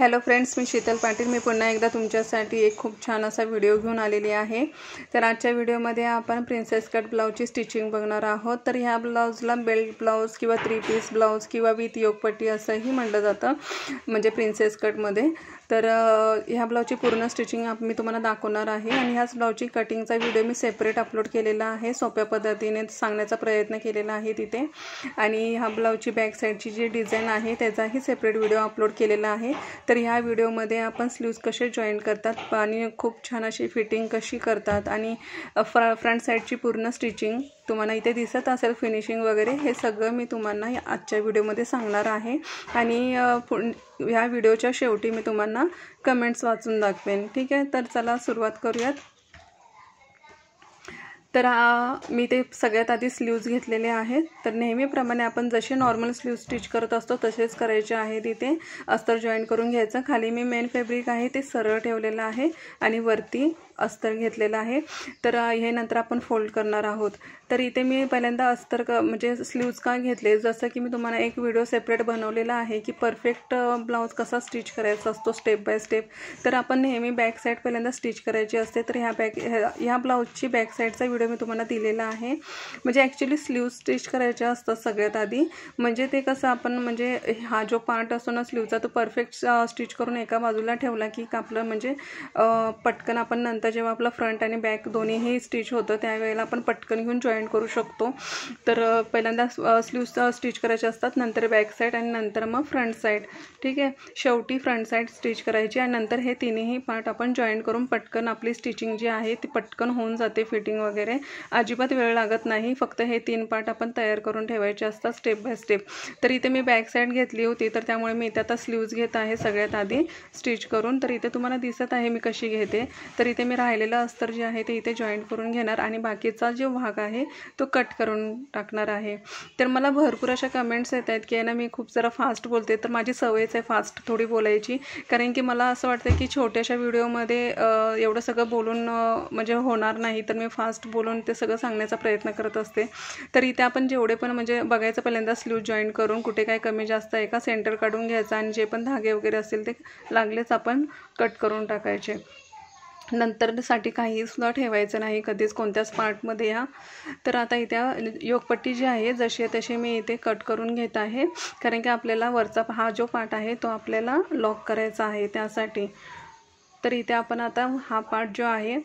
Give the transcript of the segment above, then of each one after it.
hello friends मी शीतल पाटील मी पुन्हा एकदा तुमच्यासाठी एक खूप छान असा व्हिडिओ घेऊन आलेली आहे तर आजच्या व्हिडिओमध्ये आपण प्रिन्सेस कट ब्लाऊजची स्टिचिंग बघणार आहोत तर ह्या ब्लाऊजला बेल्ट ब्लाऊज किंवा थ्री पीस ब्लाऊज किंवा विथ योगपट्टी असंही म्हटलं जातं म्हणजे प्रिन्सेस कटमध्ये तर ह्या ब्लाऊजची पूर्ण स्टिचिंग मी तुम्हाला दाखवणार आहे आणि ह्याच ब्लाऊजची कटिंगचा व्हिडिओ मी सेपरेट अपलोड केलेला आहे सोप्या पद्धतीने सांगण्याचा प्रयत्न केलेला आहे तिथे आणि ह्या ब्लाऊजची साईडची जी डिझाईन आहे त्याचाही सेपरेट व्हिडिओ अपलोड केलेला आहे तर ह्या व्हिडिओमध्ये आपण स्लीव्ज कसे जॉईन करतात आणि खूप छान अशी फिटिंग कशी करतात आणि फ्र फ्रंट साईडची पूर्ण स्टिचिंग तुम्हाला इथे दिसत असेल फिनिशिंग वगैरे हे सगळं मी तुम्हाला आजच्या व्हिडिओमध्ये सांगणार आहे आणि ह्या व्हिडिओच्या शेवटी मी तुम्हाला कमेंट्स वाचून दाखवेन ठीक आहे तर चला सुरुवात करूयात तर मी ते सगळ्यात आधी स्लीव्ज घेतलेले आहेत तर नेहमीप्रमाणे आपण जसे नॉर्मल स्लीव स्टिच करत असतो तसेच करायचे आहेत इथे अस्तर जॉईन करून घ्यायचं खाली मी मेन फॅब्रिक आहे ते सरळ ठेवलेलं आहे आणि वरती अस्तर घेतलेलं आहे तर हे नंतर आपण फोल्ड करणार आहोत तर इथे मी पहिल्यांदा अस्तर का म्हणजे स्लीव्ज का घेतले जसं की मी तुम्हाला एक व्हिडिओ सेपरेट बनवलेला आहे की परफेक्ट ब्लाऊज कसा स्टिच करायचा असतो स्टेप बाय स्टेप तर आपण नेहमी बॅक साईड पहिल्यांदा स्टिच करायची असते तर ह्या बॅक ह्या ब्लाऊजची बॅक साईडचा व्हिडिओ मी तुम्हाला दिलेला आहे म्हणजे ॲक्च्युली स्लीव स्टिच करायचे असतात सगळ्यात आधी म्हणजे ते कसं आपण म्हणजे हा जो पार्ट असतो ना स्लीवचा तो परफेक्ट स्टिच करून एका बाजूला ठेवला की आपलं म्हणजे पटकन आपण नंतर जेव्हा आपला फ्रंट आणि बॅक दोन्हीही स्टिच होतं त्यावेळेला आपण पटकन घेऊन जॉईंट करू शकतो तर पहिल्यांदा स्लीव्स स्टिच करायचे असतात नंतर बॅक साईड आणि नंतर मग फ्रंट साईड ठीक आहे शेवटी फ्रंट साईड स्टिच करायची आणि नंतर हे तिन्ही पार्ट आपण जॉईंट करून पटकन आपली स्टिचिंग जी आहे ती पटकन होऊन जाते फिटिंग वगैरे वगैरे अजिबात वेळ लागत नाही फक्त हे तीन पार्ट आपण तयार करून ठेवायचे असतात स्टेप बाय स्टेप तर इथे मी बॅक साईड घेतली होती तर त्यामुळे मी इथे आता स्लीव्ज घेत आहे सगळ्यात आधी स्टिच करून तर इथे तुम्हाला दिसत आहे मी कशी घेते तर इथे मी राहिलेलं अस्तर जे आहे ते इथे जॉईंट करून घेणार आणि बाकीचा जो भाग आहे तो कट करून टाकणार आहे तर मला भरपूर अशा कमेंट्स येत आहेत की आहे ना मी खूप जरा फास्ट बोलते तर माझी सवयच आहे फास्ट थोडी बोलायची कारण की मला असं वाटतं की छोट्याशा व्हिडिओमध्ये एवढं सगळं बोलून म्हणजे होणार नाही तर मी फास्ट बोल बोलून ते सगळं सांगण्याचा प्रयत्न करत असते तर इथे आपण जेवढे पण म्हणजे बघायचं पहिल्यांदा स्लीव जॉईन करून कुठे काय कमी जास्त आहे का सेंटर काढून घ्यायचं आणि जे पण धागे वगैरे असतील ते लागलेच आपण कट करून टाकायचे नंतरसाठी काहीसुद्धा ठेवायचं नाही कधीच कोणत्याच पार्टमध्ये या तर आता इथे योगपट्टी जी आहे जशी आहे तशी मी इथे कट करून घेत आहे कारण की आपल्याला वरचा हा जो पार्ट आहे तो आपल्याला लॉक करायचा आहे त्यासाठी तर इथे आपण आता हा पार्ट जो आहे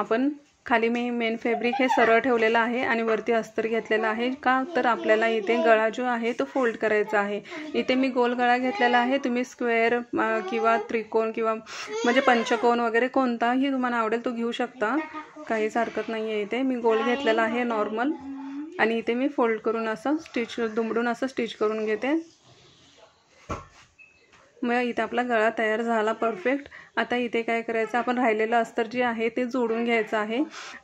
आपण खाली मी मेन फॅब्रिक हे सरळ ठेवलेलं आहे आणि वरती अस्तर घेतलेला आहे का तर आपल्याला इथे गळा जो आहे तो फोल्ड करायचा आहे इथे मी गोल गळा घेतलेला आहे तुम्ही स्क्वेअर किंवा त्रिकोण किंवा म्हणजे पंचकोन वगैरे कोणताही तुम्हाला आवडेल तो घेऊ शकता काहीच हरकत नाही आहे इथे मी गोल घेतलेला आहे नॉर्मल आणि इथे मी फोल्ड करून असं स्टिच दुमडून असं स्टिच करून घेते मग इथं आपला गळा तयार झाला परफेक्ट आता इथे काय करायचं आपण राहिलेलं अस्तर जे आहे ते जोडून घ्यायचं आहे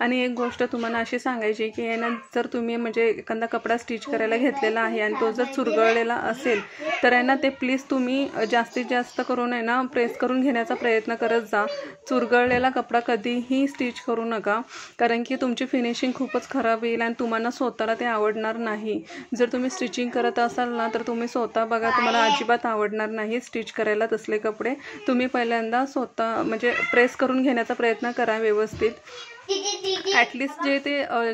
आणि एक गोष्ट तुम्हाला अशी सांगायची की आहे ना जर तुम्ही म्हणजे एखादा कपडा स्टिच करायला घेतलेला आहे आणि तो जर चुरगळलेला असेल तर आहे ना ते प्लीज तुम्ही जास्तीत जास्त करून आहे ना प्रेस करून घेण्याचा प्रयत्न करत जा चुरगळलेला कपडा कधीही स्टिच करू नका कारण की तुमची फिनिशिंग खूपच खराब येईल आणि तुम्हाला स्वतःला ते आवडणार नाही जर तुम्ही स्टिचिंग करत असाल ना तर तुम्ही स्वतः बघा तुम्हाला अजिबात आवडणार नाही स्टिच स्टिच करायला तसले कपडे तुम्ही पहिल्यांदा स्वतः म्हणजे प्रेस करून घेण्याचा प्रयत्न करा व्यवस्थित ॲटलिस्ट जे ते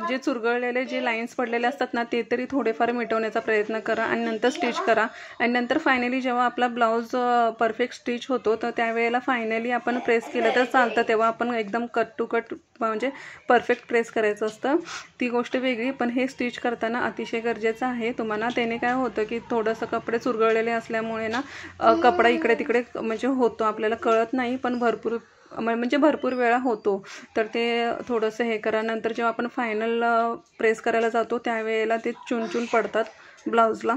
जे चुरगळलेले जे लाईन्स पडलेले असतात ना ते तरी थोडेफार मिटवण्याचा प्रयत्न करा आणि नंतर स्टिच करा आणि नंतर फायनली जेव्हा आपला ब्लाऊज परफेक्ट स्टिच होतो तर त्यावेळेला फायनली आपण प्रेस केलं तर चालतं तेव्हा आपण एकदम कट टू कट म्हणजे परफेक्ट प्रेस करायचं असतं ती गोष्ट वेगळी पण हे स्टिच करताना अतिशय गरजेचं आहे तुम्हाला त्याने काय होतं की थोडंसं कपडे चुरगळलेले असल्यामुळे ना कपडा इकडे तिकडे म्हणजे होतो आपल्याला कळत नाही पण भरपूर म्हणजे भरपूर वेळा होतो तर ते थोडंसं हे करा जेव्हा आपण फायनल प्रेस करायला जातो त्यावेळेला ते चुनचून पडतात ब्लाऊजला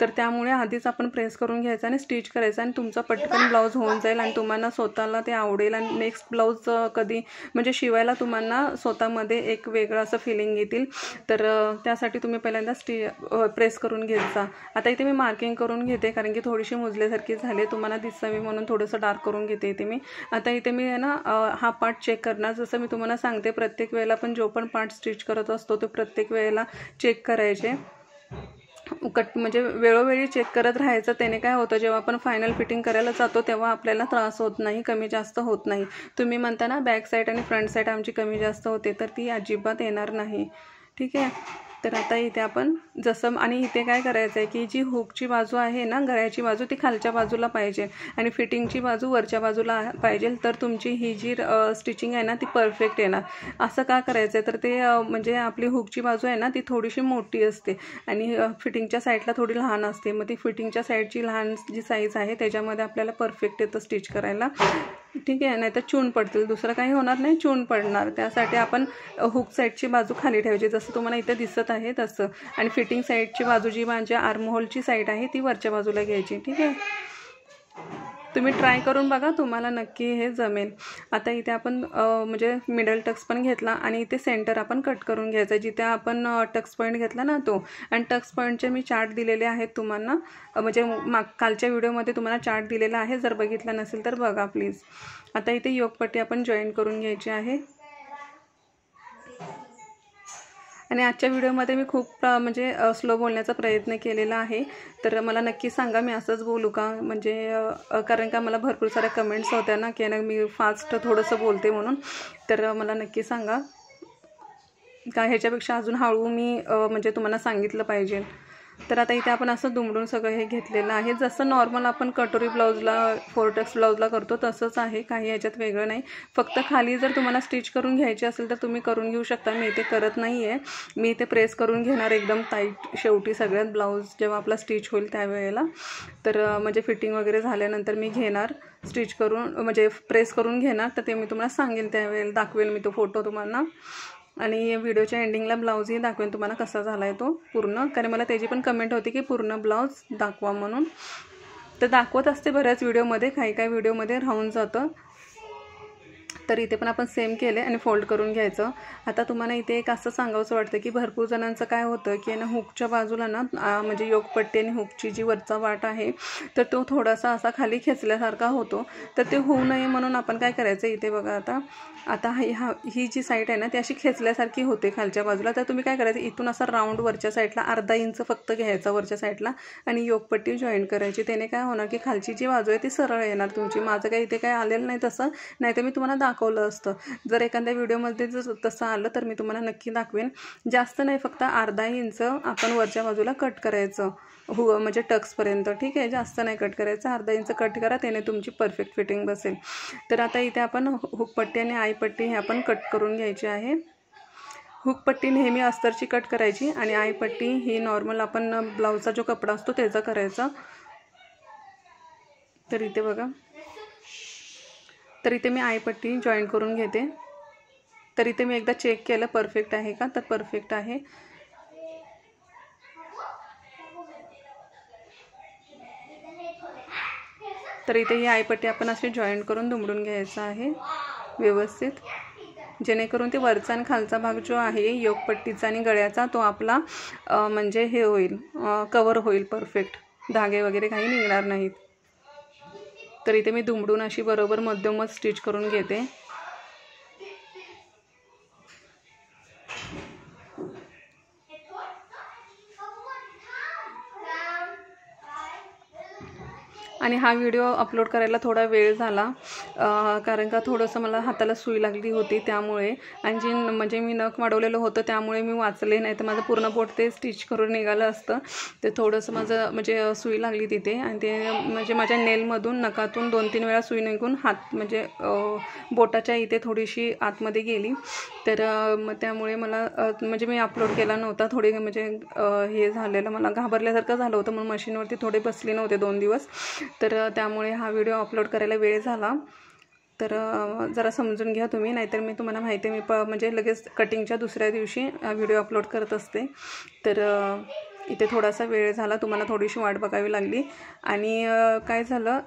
तर त्यामुळे आधीच आपण प्रेस करून घ्यायचा आणि स्टिच करायचा आणि तुमचा पटकन ब्लाऊज होऊन जाईल आणि तुम्हाला स्वतःला ते आवडेल आणि नेक्स्ट ब्लाऊज कधी म्हणजे शिवायला तुम्हाला स्वतःमध्ये एक वेगळं असं फिलिंग येतील तर त्यासाठी तुम्ही पहिल्यांदा स्टि प्रेस करून घ्यायचा आता इथे मी मार्किंग करून घेते कारण की थोडीशी मुजल्यासारखी झाली तुम्हाला दिसावी म्हणून थोडंसं डार्क करून घेते इथे मी आता इथे मी आहे ना हा पार्ट चेक करणार जसं मी तुम्हाला सांगते प्रत्येक वेळेला पण जो पण पार्ट स्टिच करत असतो तो प्रत्येक वेळेला चेक करायचे कट म्हणजे वेळोवेळी चेक करत राहायचं त्याने काय होतं जेव्हा आपण फायनल फिटिंग करायला जातो तेव्हा आपल्याला त्रास होत नाही कमी जास्त होत नाही तुम्ही म्हणता ना बॅक साईड आणि फ्रंट साईड आमची कमी जास्त होते तर ती अजिबात येणार नाही ठीक आहे तर आता इथे आपण जसं आणि इथे काय करायचं आहे की जी हुकची बाजू आहे ना गळ्याची बाजू ती खालच्या बाजूला पाहिजे आणि फिटिंगची बाजू वरच्या बाजूला पाहिजे तर तुमची ही जी स्टिचिंग आहे ना ती परफेक्ट येणार असं का करायचं आहे तर ते म्हणजे आपली हुकची बाजू आहे ना ती थोडीशी मोठी असते आणि फिटिंगच्या साईडला थोडी लहान असते मग ती फिटिंगच्या साईडची लहान जी साईज आहे त्याच्यामध्ये आपल्याला परफेक्ट येतं स्टिच करायला ठीक आहे नाही तर चून पडतील दुसरं काही होणार नाही चून पडणार त्यासाठी आपण हुक साईडची बाजू खाली ठेवायची जसं तुम्हाला इथे दिसत आहे तसं आणि फिटिंग साईडची बाजू जी माझ्या आर्महोलची साईड आहे ती वरच्या बाजूला घ्यायची ठीक आहे तुम्ही ट्राय करून बघा तुम्हाला नक्की हे जमेल आता इथे आपण म्हणजे मिडल टक्स पण घेतला आणि इथे सेंटर आपण कट करून घ्यायचा जिथे आपण टक्स पॉईंट घेतला ना तो आणि टक्स पॉईंटचे मी चार्ट दिलेले आहेत तुम्हाला म्हणजे माग कालच्या व्हिडिओमध्ये तुम्हाला चार्ट दिलेला आहे जर बघितला नसेल तर बघा प्लीज आता इथे योगपट्टी आपण जॉईन करून घ्यायची आहे आणि आजच्या व्हिडिओमध्ये मी खूप म्हणजे स्लो बोलण्याचा प्रयत्न केलेला आहे तर मला नक्की सांगा मी असंच बोलू का म्हणजे कारण का मला भरपूर साऱ्या कमेंट्स होत्या ना की ना मी फास्ट थोडंसं बोलते म्हणून तर मला नक्की सांगा का ह्याच्यापेक्षा अजून हळू मी म्हणजे तुम्हाला सांगितलं पाहिजे तर आता इथे आपण असं दुमडून सगळं हे घेतलेलं आहे जसं नॉर्मल आपण कटोरी ब्लाऊजला फोरटेक्स ब्लाऊजला करतो तसंच आहे काही याच्यात वेगळं नाही फक्त खाली जर तुम्हाला स्टिच करून घ्यायची असेल तर तुम्ही करून घेऊ शकता मी इथे करत नाही आहे मी इथे प्रेस करून घेणार एकदम टाईट शेवटी सगळ्यात ब्लाऊज जेव्हा आपला स्टिच होईल त्यावेळेला तर म्हणजे फिटिंग वगैरे झाल्यानंतर मी घेणार स्टिच करून म्हणजे प्रेस करून घेणार तर ते मी तुम्हाला सांगेन त्यावेळेला दाखवेल मी तो फोटो तुम्हाला आणि व्हिडिओच्या एंडिंगला ब्लाऊजही दाखवेन तुम्हाला कसा झाला आहे तो पूर्ण कारण मला त्याची पण कमेंट होती की पूर्ण ब्लाऊज दाखवा म्हणून तर दाखवत असते बऱ्याच व्हिडिओमध्ये काही काही व्हिडिओमध्ये राहून जातं तर इथे पण आपण सेम केले आणि फोल्ड करून घ्यायचं आता तुम्हाला इथे एक असं सांगावंसं वाटतं की भरपूर जणांचं काय होतं की ना हुकच्या बाजूला ना म्हणजे योगपट्टी आणि हुकची जी वरचा वाट आहे तर तो थोडासा असा खाली खेचल्यासारखा होतो तर ते होऊ नये म्हणून आपण काय करायचं इथे बघा आता आता ही जी साईट आहे ना ती अशी खेचल्यासारखी होते खालच्या बाजूला तर तुम्ही काय करायचं इथून असा राऊंड वरच्या साईडला अर्धा इंच फक्त घ्यायचा वरच्या साईडला आणि योगपट्टी जॉईन करायची त्याने काय होणार की खालची जी बाजू आहे ती सरळ येणार तुमची माझं काही इथे काय आलेलं नाही तसं नाही तर मी तुम्हाला दाखव दाखवलं असतं जर एखाद्या व्हिडिओमध्ये जर तसं आलं तर मी तुम्हाला नक्की दाखवेन जास्त नाही फक्त अर्धा इंच आपण वरच्या बाजूला कट करायचं हु हो, म्हणजे टक्सपर्यंत ठीक आहे जास्त नाही कट करायचं अर्धा इंच कट करा त्याने तुमची परफेक्ट फिटिंग बसेल तर आता इथे आपण हुकपट्टी आणि आईपट्टी हे आपण कट करून घ्यायची आहे हुकपट्टी नेहमी अस्तरची कट करायची आणि आईपट्टी ही नॉर्मल आपण ब्लाऊजचा जो कपडा असतो त्याचा करायचा तर इथे बघा तर इथे मी आयपट्टी जॉईन करून घेते तर इथे मी एकदा चेक केलं परफेक्ट आहे का तर परफेक्ट आहे तर इथे ही आयपट्टी आपण असे जॉईंट करून दुमडून घ्यायचं आहे व्यवस्थित जेणेकरून ते वरचा आणि खालचा भाग जो आहे योगपट्टीचा आणि गळ्याचा तो आपला म्हणजे हे होईल कवर होईल परफेक्ट धागे वगैरे काही निघणार नाहीत तर इथे मी दुमडून अशी बरोबर मध्यमच स्टिच करून घेते आणि हा व्हिडिओ अपलोड करायला थोडा वेळ झाला कारण का थोडंसं मला हाताला सुई लागली होती त्यामुळे आणि जे म्हणजे मी नख वाढवलेलं होतं त्यामुळे मी वाचले नाही तर माझं पूर्ण बोट ते स्टिच करून निघालं असतं ते थोडंसं माझं म्हणजे सुई लागली तिथे आणि ते म्हणजे माझ्या नेलमधून नकातून दोन तीन वेळा सुई निघून हात म्हणजे बोटाच्या इथे थोडीशी आतमध्ये गेली तर मग त्यामुळे मला म्हणजे मी अपलोड केला नव्हता थोडे म्हणजे हे झालेलं मला घाबरल्यासारखं झालं होतं म्हणून मशीनवरती थोडे बसले नव्हते दोन दिवस तर त्यामुळे हा व्हिडिओ अपलोड करायला वेळ झाला तर जरा समजून घ्या तुम्ही नाहीतर मी तुम्हाला माहिती आहे मी प म्हणजे लगेच कटिंगच्या दुसऱ्या दिवशी व्हिडिओ अपलोड करत असते तर इथे थोडासा वेळ झाला तुम्हाला थोडीशी वाट बघावी लागली आणि काय झालं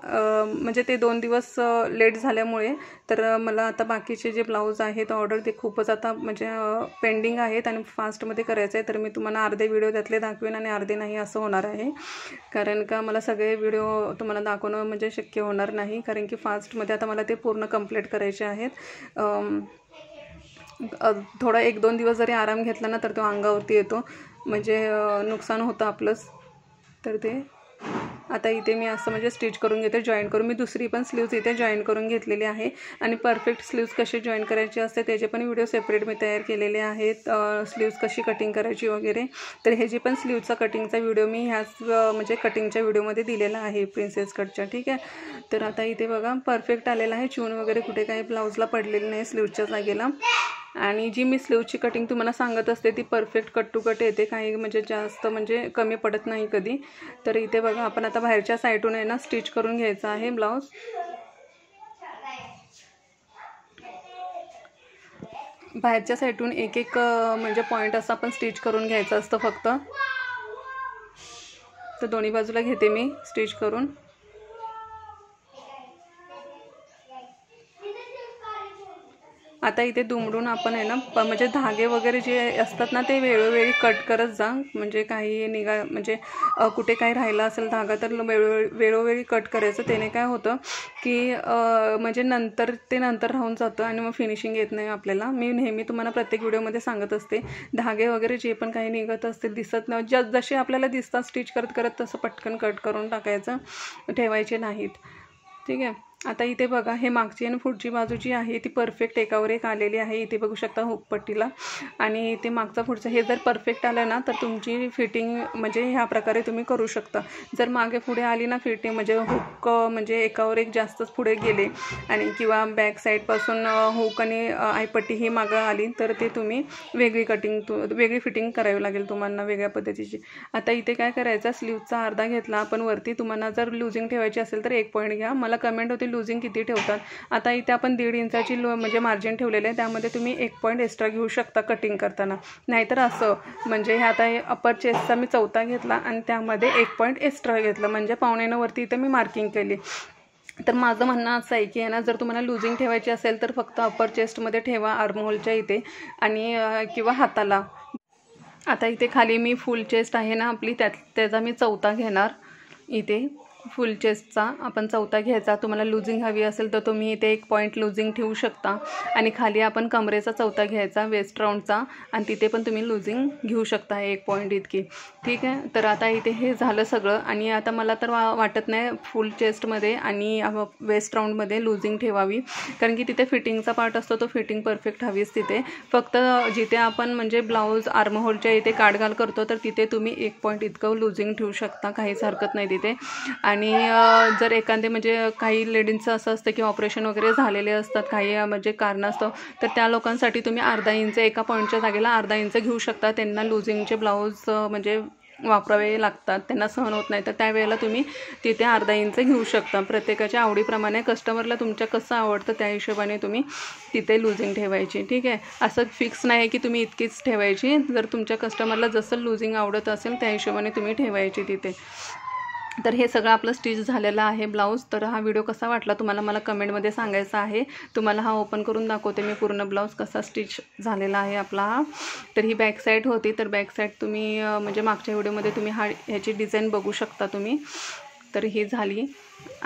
म्हणजे ते दोन दिवस लेट झाल्यामुळे तर मला आता बाकीचे जे ब्लाऊज आहेत ऑर्डर ते खूपच आता म्हणजे पेंडिंग आहेत आणि फास्टमध्ये करायचं आहे तर मी तुम्हाला अर्धे व्हिडिओ त्यातले दाखवेन आणि अर्धे नाही असं होणार आहे कारण का मला सगळे व्हिडिओ तुम्हाला दाखवणं म्हणजे शक्य होणार नाही कारण की फास्टमध्ये आता मला ते पूर्ण कम्प्लीट करायचे आहेत थोडा एक दोन दिवस जरी आराम घेतला ना तर तो अंगावरती येतो म्हणजे नुकसान होतं आपलंच तर ते आता इथे मी असं म्हणजे स्टिच करून घेते जॉईन करून मी दुसरी पण स्लीव्ज इथे जॉईन करून घेतलेली आहे आणि परफेक्ट स्लीव्ज कसे जॉईन करायचे असते त्याचे पण व्हिडिओ सेपरेट मी तयार केलेले आहेत स्लीव्ज कशी कटिंग करायची वगैरे तर हे जे पण स्लीवचा कटिंगचा व्हिडिओ मी ह्याच म्हणजे कटिंगच्या व्हिडिओमध्ये दिलेला आहे प्रिन्सेस कटच्या ठीक आहे तर आता इथे बघा परफेक्ट आलेला आहे चून वगैरे कुठे काही ब्लाऊजला पडलेलं नाही स्लीवच्या जागेला आणि जी मी स्लीवची कटिंग तुम्हाला सांगत असते ती परफेक्ट कट टू कट येते काही म्हणजे जास्त म्हणजे कमी पडत नाही कधी तर इथे बघा आपण आता बाहेरच्या साईडून आहे ना स्टिच करून घ्यायचं आहे ब्लाऊज बाहेरच्या साईडून एक एक म्हणजे पॉईंट असा आपण स्टिच करून घ्यायचं असतं फक्त तर दोन्ही बाजूला घेते मी स्टिच करून आता इथे दुमडून आपण आहे ना प म्हणजे धागे वगैरे जे असतात ना ते वेळोवेळी कट करत जा म्हणजे काही निघा म्हणजे कुठे काही राहिला असेल धागा तर वेळोवेळी वेळोवेळी कट करायचं त्याने काय होतं की म्हणजे नंतर ते नंतर राहून जातं आणि मग फिनिशिंग येत नाही आपल्याला मी नेहमी तुम्हाला प्रत्येक व्हिडिओमध्ये सांगत असते धागे वगैरे जे पण काही निघत असतील दिसत नाही ज जसे आपल्याला दिसतात स्टिच करत करत तसं पटकन कट करून टाकायचं ठेवायचे नाहीत ठीक आहे आता इथे बघा हे मागची आणि पुढची बाजू जी आहे ती परफेक्ट एकावर एक आलेली आहे इथे बघू शकता हुकपट्टीला आणि इथे मागचा पुढचं हे जर परफेक्ट आलं ना तर तुमची फिटिंग म्हणजे ह्या प्रकारे तुम्ही करू शकता जर मागे पुढे आली ना फिटिंग म्हणजे हुक म्हणजे एकावर एक जास्तच पुढे गेले आणि किंवा बॅक साईडपासून हुक आणि आयपट्टी ही मागं आली तर ते तुम्ही वेगळी कटिंग तु वेगळी फिटिंग करावी लागेल तुम्हाला वेगळ्या पद्धतीची आता इथे काय करायचं स्लीवचा अर्धा घेतला आपण वरती तुम्हाला जर लुझिंग ठेवायची असेल तर एक पॉईंट घ्या मला कमेंट होती तुम्ही लुझिंग किती ठेवतात आता इथे आपण दीड इंचाची लो म्हणजे मार्जिन ठेवलेलं आहे त्यामध्ये तुम्ही एक पॉईंट एक्स्ट्रा घेऊ शकता कटिंग करताना नाहीतर असं म्हणजे हे आता अपर चेस्टचा मी चौथा घेतला आणि त्यामध्ये एक पॉईंट एक्स्ट्रा घेतला म्हणजे पावणेनंवरती इथे मी मार्किंग केली तर माझं म्हणणं असं आहे की ना जर तुम्हाला लुझिंग ठेवायची असेल तर फक्त अपर चेस्टमध्ये ठेवा आर्महोलच्या इथे आणि किंवा हाताला आता इथे खाली मी फुल चेस्ट आहे ना आपली त्यात त्याचा मी चौथा घेणार इथे फुल चेस्टचा आपण चौथा घ्यायचा तुम्हाला लुझिंग हवी असेल तर तुम्ही इथे एक पॉईंट लुझिंग ठेवू शकता आणि खाली आपण कमरेचा चौथा घ्यायचा वेस्ट राऊंडचा आणि तिथे पण तुम्ही लुझिंग घेऊ शकता एक पॉईंट इतकी ठीक आहे तर आता इथे हे झालं सगळं आणि आता मला तर वा वाटत नाही फुल चेस्टमध्ये आणि वेस्ट राऊंडमध्ये लुझिंग ठेवावी कारण की तिथे फिटिंगचा पार्ट असतो तो फिटिंग परफेक्ट हवीच तिथे फक्त जिथे आपण म्हणजे ब्लाऊज आर्महोलच्या इथे काडगाल करतो तर तिथे तुम्ही एक पॉईंट इतकं लुझिंग ठेवू शकता काहीच हरकत नाही तिथे आणि जर एखादे म्हणजे काही लेडीजचं असं असतं की ऑपरेशन वगैरे झालेले असतात काही म्हणजे कारणास्तव तर त्या लोकांसाठी तुम्ही अर्धा इंच एका पॉईंटच्या जागेला अर्धा इंच घेऊ शकता त्यांना लुझिंगचे ब्लाऊज म्हणजे वापरावे लागतात त्यांना सहन होत नाही तर त्यावेळेला तुम्ही तिथे अर्धा इंच घेऊ शकता प्रत्येकाच्या आवडीप्रमाणे कस्टमरला तुमच्या कसं आवडतं त्या हिशोबाने तुम्ही तिथे लुझिंग ठेवायची ठीक आहे असं फिक्स नाही की तुम्ही इतकीच ठेवायची जर तुमच्या कस्टमरला जसं लुझिंग आवडत असेल त्या हिशोबाने तुम्ही ठेवायची तिथे तर हे सगळं आपलं स्टिच झालेलं आहे ब्लाऊज तर हा व्हिडिओ कसा वाटला तुम्हाला मला कमेंटमध्ये सांगायचा आहे तुम्हाला हा ओपन करून दाखवते मी पूर्ण ब्लाऊज कसा स्टिच झालेला आहे आपला हा तर ही बॅक साईड होती तर बॅक साईड तुम्ही म्हणजे मागच्या व्हिडिओमध्ये तुम्ही हा ह्याची डिझाईन बघू शकता तुम्ही तर ही झाली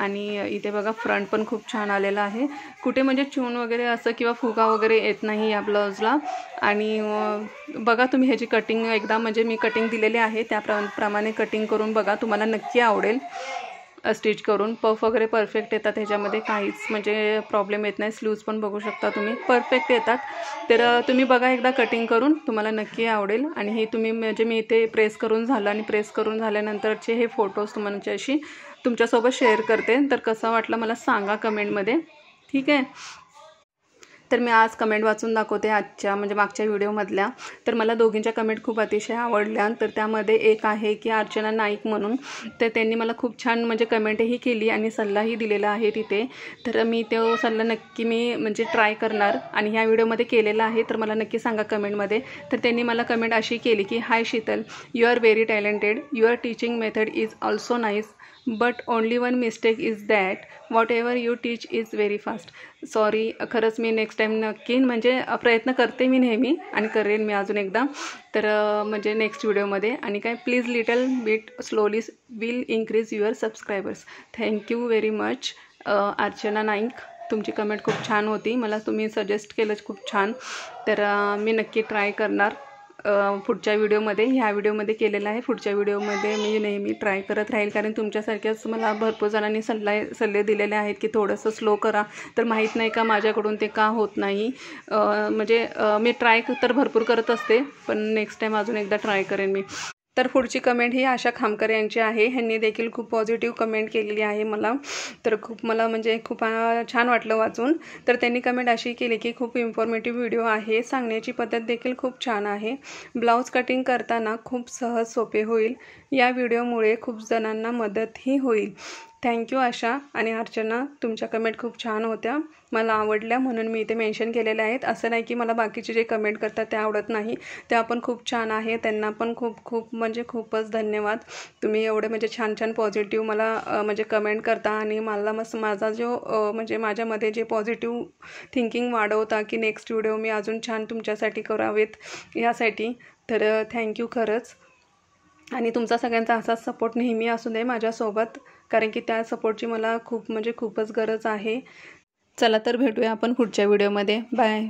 आणि इथे बघा फ्रंट पण खूप छान आलेला आहे कुठे म्हणजे चून वगैरे असं किंवा फुगा वगैरे येत नाही या ब्लाऊजला आणि बघा तुम्ही ह्याची कटिंग एकदा म्हणजे मी कटिंग दिलेली आहे त्या प्र प्रमाणे कटिंग करून बघा तुम्हाला नक्की आवडेल स्टिच करून पफ वगैरे परफेक्ट येतात ह्याच्यामध्ये काहीच म्हणजे प्रॉब्लेम येत नाही स्लूज पण बघू शकता तुम्ही परफेक्ट येतात तर तुम्ही बघा एकदा कटिंग करून तुम्हाला नक्की आवडेल आणि हे तुम्ही म्हणजे मी इथे प्रेस करून झालं आणि प्रेस करून झाल्यानंतरचे हे फोटोज तुमच्याशी तुमच्यासोबत शेअर करते तर कसा वाटला मला सांगा कमेंटमध्ये ठीक आहे तर मी आज कमेंट वाचून दाखवते आजच्या म्हणजे मागच्या व्हिडिओमधल्या तर मला दोघींच्या कमेंट खूप अतिशय आवडल्या तर त्यामध्ये एक आहे की अर्चना नाईक म्हणून तर त्यांनी मला खूप छान म्हणजे कमेंटही केली आणि सल्लाही दिलेला आहे तिथे तर मी तो सल्ला नक्की मी म्हणजे ट्राय करणार आणि ह्या व्हिडिओमध्ये केलेला आहे तर मला नक्की सांगा कमेंटमध्ये तर त्यांनी मला कमेंट अशी केली की hi Sheetal you are very talented your teaching method is also nice but only one mistake is that whatever you teach is very fast sorry खरंच मी नेक्स्ट टाईम नक्की म्हणजे प्रयत्न करते मी नेहमी आणि करेन मी अजून एकदा तर म्हणजे नेक्स्ट व्हिडिओमध्ये आणि काय please little bit slowly will increase your subscribers thank you very much Archana Naik तुमची कमेंट खूप छान होती मला तुम्ही सजेस्ट केलंच खूप छान तर मी नक्की ट्राय करणार पुढच्या व्हिडिओमध्ये ह्या व्हिडिओमध्ये केलेला आहे पुढच्या व्हिडिओमध्ये मी नेहमी ट्राय करत राहील कारण तुमच्यासारख्याच मला भरपूर जणांनी सल्ला सल्ले दिलेले आहेत की थोडंसं स्लो करा तर माहीत नाही का माझ्याकडून ते का होत नाही म्हणजे मी ट्राय तर भरपूर करत असते पण नेक्स्ट टाईम अजून एकदा ट्राय करेन मी तर पुढची कमेंट ही आशा खामकर यांची आहे ह्यांनी देखील खूप पॉझिटिव्ह कमेंट केलेली आहे मला तर खूप मला म्हणजे खूप छान वाटलं वाचून तर त्यांनी कमेंट अशी केली की खूप इन्फॉर्मेटिव्ह व्हिडिओ आहे सांगण्याची पद्धत देखील खूप छान आहे ब्लाऊज कटिंग करताना खूप सहज सोपे होईल या व्हिडिओमुळे खूप जणांना मदतही होईल थँक्यू आशा आणि अर्चना तुमच्या कमेंट खूप छान होत्या मला आवडल्या म्हणून मी इथे मेन्शन केलेल्या आहेत असं नाही की मला बाकीचे जे कमेंट करतात ते आवडत नाही त्या पण खूप छान आहे त्यांना पण खूप खूप म्हणजे खूपच धन्यवाद तुम्ही एवढे म्हणजे छान छान पॉझिटिव्ह मला म्हणजे कमेंट करता आणि मला मस्त माझा जो म्हणजे माझ्यामध्ये जे पॉझिटिव्ह थिंकिंग वाढवता की नेक्स्ट व्हिडिओ मी अजून छान तुमच्यासाठी करावेत यासाठी तर थँक्यू खरंच आणि तुमचा सगळ्यांचा असाच सपोर्ट नेहमी असू दे माझ्यासोबत कारण की त्या सपोर्टची मला खूप म्हणजे खूपच गरज आहे चला तर भेटूया आपण पुढच्या व्हिडिओमध्ये बाय